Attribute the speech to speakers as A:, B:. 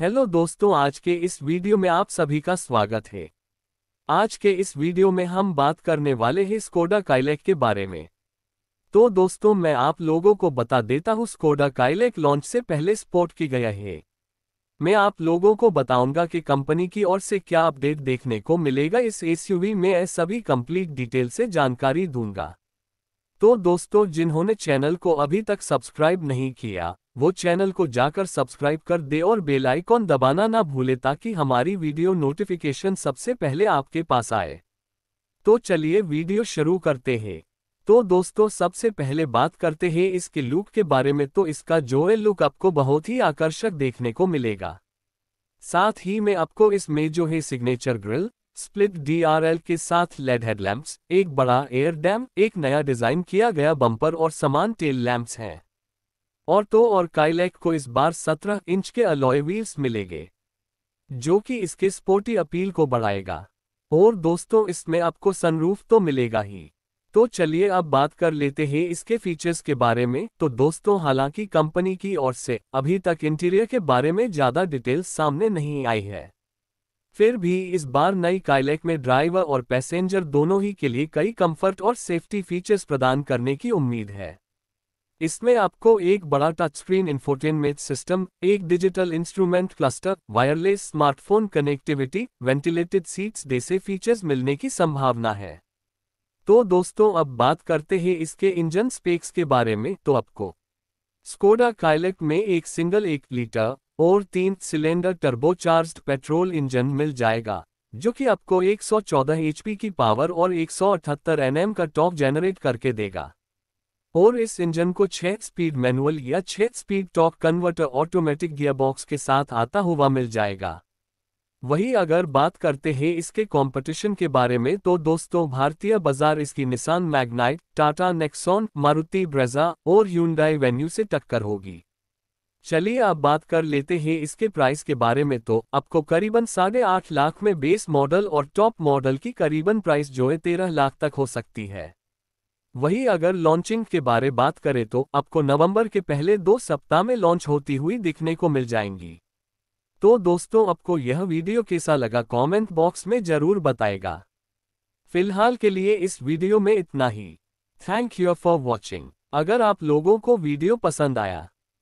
A: hello दोस्तों आज के इस वीडियो में आप सभी का स्वागत है आज के इस वीडियो में हम बात करने वाले हैं स्कोडा काइलेक के बारे में तो दोस्तों मैं आप लोगों को बता देता हूँ स्कोडा काइलेक लॉन्च से पहले स्पोर्ट की गया है मैं आप लोगों को बताऊंगा कि कंपनी की ओर से क्या अपडेट देखने को मिलेगा इस एसयूवी में सभी कंप्लीट डिटेल से जानकारी दूंगा तो दोस्तों जिन्होंने चैनल को अभी तक सब्सक्राइब नहीं किया वो चैनल को जाकर सब्सक्राइब कर दे और बेल आइकॉन दबाना ना भूले ताकि हमारी वीडियो नोटिफिकेशन सबसे पहले आपके पास आए तो चलिए वीडियो शुरू करते हैं तो दोस्तों सबसे पहले बात करते हैं इसके लुक के बारे में तो इसका जो है लुक आपको बहुत ही आकर्षक देखने को मिलेगा साथ ही में आपको इसमें जो है सिग्नेचर ग्रिल स्प्लिट डीआरएल के साथ लेड हेडलैम्प्स e एक बड़ा एयर डैम एक नया डिजाइन किया गया बम्पर और समान टेल लैम्प्स हैं तो और काइलेक को इस बार 17 इंच के अलॉय व्हील्स मिलेंगे जो कि इसके स्पोर्टी अपील को बढ़ाएगा और दोस्तों इसमें आपको सनरूफ तो मिलेगा ही तो चलिए अब बात कर लेते हैं इसके फीचर्स के बारे में तो दोस्तों हालांकि कंपनी की ओर से अभी तक इंटीरियर के बारे में ज़्यादा डिटेल्स सामने नहीं आई है फिर भी इस बार नई काइलेक में ड्राइवर और पैसेंजर दोनों ही के लिए कई कंफर्ट और सेफ्टी फीचर्स प्रदान करने की उम्मीद है इसमें आपको एक बड़ा टच स्क्रीन इन्फोटेनमेंट सिस्टम एक digital instrument cluster wireless smartphone connectivity ventilated seats जैसे फीचर्स मिलने की संभावना है तो दोस्तों अब बात करते हैं इसके इंजन स्पेक्स के बारे में तो आपको स्कोडा काइलेक में एक सिंगल एक लीटर और तीन सिलेंडर टर्बोचार्ज्ड पेट्रोल इंजन मिल जाएगा जो कि आपको 114 एचपी की पावर और 178 एनएम का टॉप जेनरेट करके देगा और इस इंजन को छह स्पीड मैनुअल या छह स्पीड टॉप कन्वर्टर ऑटोमेटिक गियरबॉक्स के साथ आता हुआ मिल जाएगा वही अगर बात करते हैं इसके कंपटीशन के बारे में तो दोस्तों भारतीय बाजार इसकी Nissan Magnite Tata Nexon Maruti Brezza और यूनडाई वेन्यू से टक्कर होगी चलिए अब बात कर लेते हैं इसके प्राइस के बारे में तो आपको करीबन साढ़े आठ लाख में बेस मॉडल और टॉप मॉडल की करीबन प्राइस जो है तेरह लाख तक हो सकती है वही अगर लॉन्चिंग के बारे बात करें तो आपको नवंबर के पहले दो सप्ताह में लॉन्च होती हुई दिखने को मिल जाएंगी तो दोस्तों आपको यह वीडियो कैसा लगा कॉमेंट बॉक्स में जरूर बताएगा फिलहाल के लिए इस वीडियो में इतना ही थैंक यू फॉर वॉचिंग अगर आप लोगों को वीडियो पसंद आया